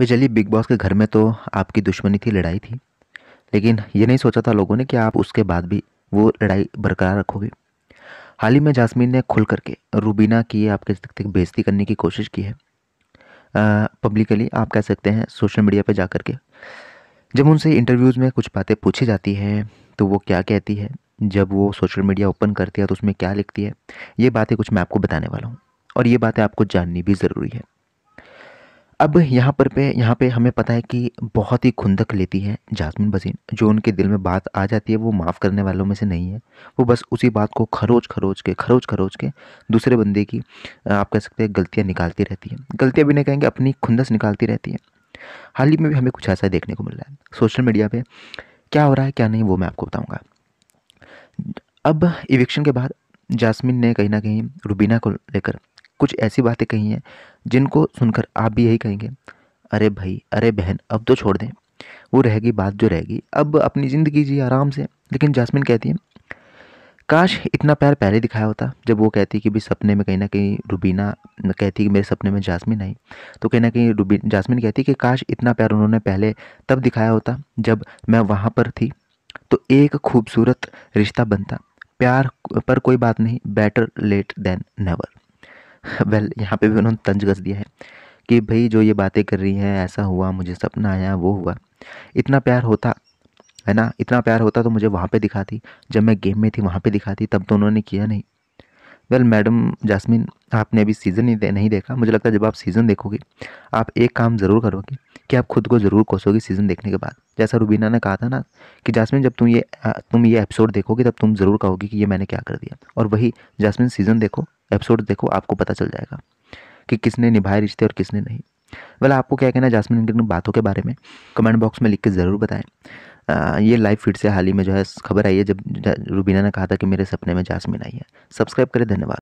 वे चलिए big boss के घर में तो आपकी दुश्मनी थी लड़ाई थी लेकिन ये नहीं सोचा था लोगों ने कि आप उसके बाद भी वो लड़ाई बरकरार रखोगे हाल ही में जासमीन ने खुल करके रूबीना की आपके तक बेजती करने की कोशिश की है पब्लिकली आप कह सकते हैं सोशल मीडिया पर जा कर के जब उनसे इंटरव्यूज़ में कुछ बातें पूछी जाती है तो वो क्या कहती है जब वो सोशल मीडिया ओपन करती है तो उसमें क्या लिखती है ये बातें कुछ मैं आपको बताने वाला हूँ और ये बातें आपको जाननी भी ज़रूरी है अब यहाँ पर पे यहाँ पे हमें पता है कि बहुत ही खुंदक लेती है जासमिन बसीन जो उनके दिल में बात आ जाती है वो माफ़ करने वालों में से नहीं है वो बस उसी बात को खरोच खरोच के खरोच खरोच के दूसरे बंदे की आप कह सकते हैं गलतियाँ निकालती रहती हैं गलतियाँ भी नहीं कहेंगे अपनी खुंदस निकालती रहती है हाल ही में भी हमें कुछ ऐसा देखने को मिल रहा है सोशल मीडिया पर क्या हो रहा है क्या नहीं वो मैं आपको बताऊँगा अब इविक्शन के बाद जासमिन ने कहीं ना कहीं रुबीना को लेकर कुछ ऐसी बातें कही हैं जिनको सुनकर आप भी यही कहेंगे अरे भाई अरे बहन अब तो छोड़ दें वो रहेगी बात जो रहेगी अब अपनी ज़िंदगी जी आराम से लेकिन जासमिन कहती है काश इतना प्यार पहले दिखाया होता जब वो कहती कि भी सपने में कहीं ना कहीं रूबीना कहती कि मेरे सपने में जासमिन आई तो कहीं ना कहीं रूबी जासमिन कहती कि काश इतना प्यार उन्होंने पहले तब दिखाया होता जब मैं वहाँ पर थी तो एक खूबसूरत रिश्ता बनता प्यार पर कोई बात नहीं better late than never well यहाँ पे भी उन्होंने तंज कस दिया है कि भाई जो ये बातें कर रही हैं ऐसा हुआ मुझे सपना आया वो हुआ इतना प्यार होता है ना इतना प्यार होता तो मुझे वहाँ पे दिखाती जब मैं गेम में थी वहाँ पे दिखाती तब तो उन्होंने किया नहीं वेल मैडम जासमिन आपने अभी सीज़न नहीं, दे, नहीं देखा मुझे लगता जब आप सीज़न देखोगे आप एक काम ज़रूर करोगे कि आप खुद को ज़रूर कोसोगे सीज़न देखने के बाद जैसा रूबीना ने कहा था ना कि जासमिन जब तुम ये तुम ये एपिसोड देखोगे तब तुम ज़रूर कहोगे कि ये मैंने क्या कर दिया और वही जासमिन सीज़न देखो एपिसोड देखो आपको पता चल जाएगा कि किसने निभाए रिश्ते और किसने नहीं वाला आपको क्या कहना है जासमिन की बातों के बारे में कमेंट बॉक्स में लिख के ज़रूर बताएं आ, ये लाइव फीड से हाल ही में जो है खबर आई है जब रूबीना ने कहा था कि मेरे सपने में जासमिन आई है सब्सक्राइब करें धन्यवाद